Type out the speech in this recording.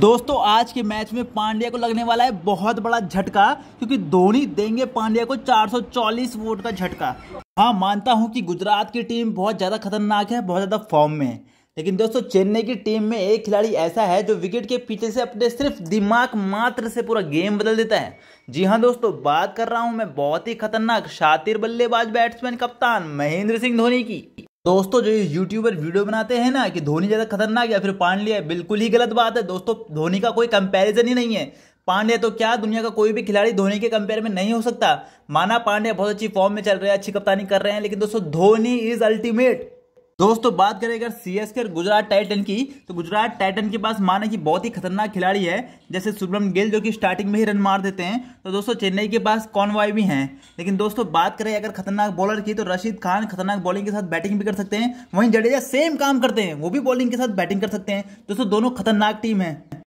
दोस्तों आज के मैच में पांड्या को लगने वाला है बहुत बड़ा झटका क्योंकि धोनी देंगे पांड्या को 440 वोट का झटका हाँ मानता हूँ कि गुजरात की टीम बहुत ज़्यादा खतरनाक है बहुत ज़्यादा फॉर्म में लेकिन दोस्तों चेन्नई की टीम में एक खिलाड़ी ऐसा है जो विकेट के पीछे से अपने सिर्फ दिमाग मात्र से पूरा गेम बदल देता है जी हाँ दोस्तों बात कर रहा हूँ मैं बहुत ही खतरनाक शातिर बल्लेबाज बैट्समैन कप्तान महेंद्र सिंह धोनी की दोस्तों जो ये यूट्यूबर वीडियो बनाते हैं ना कि धोनी ज़्यादा खतरनाक या फिर पांड्या बिल्कुल ही गलत बात है दोस्तों धोनी का कोई कंपैरिजन ही नहीं है पांड्या तो क्या दुनिया का कोई भी खिलाड़ी धोनी के कंपेयर में नहीं हो सकता माना पांड्या बहुत अच्छी फॉर्म में चल रहे हैं अच्छी कप्तानी कर रहे हैं लेकिन दोस्तों धोनी इज अल्टीमेट दोस्तों बात करें अगर सी एस के गुजरात टाइटन की तो गुजरात टाइटन के पास माने कि बहुत ही खतरनाक खिलाड़ी है जैसे सुब्रम गिल जो कि स्टार्टिंग में ही रन मार देते हैं तो दोस्तों चेन्नई के पास कॉनवाई भी हैं लेकिन दोस्तों बात करें अगर खतरनाक बॉलर की तो रशीद खान खतरनाक बॉलिंग के साथ बैटिंग भी कर सकते हैं वहीं जडेजा सेम काम करते हैं वो भी बॉलिंग के साथ बैटिंग कर सकते हैं दोस्तों दोनों खतरनाक टीम है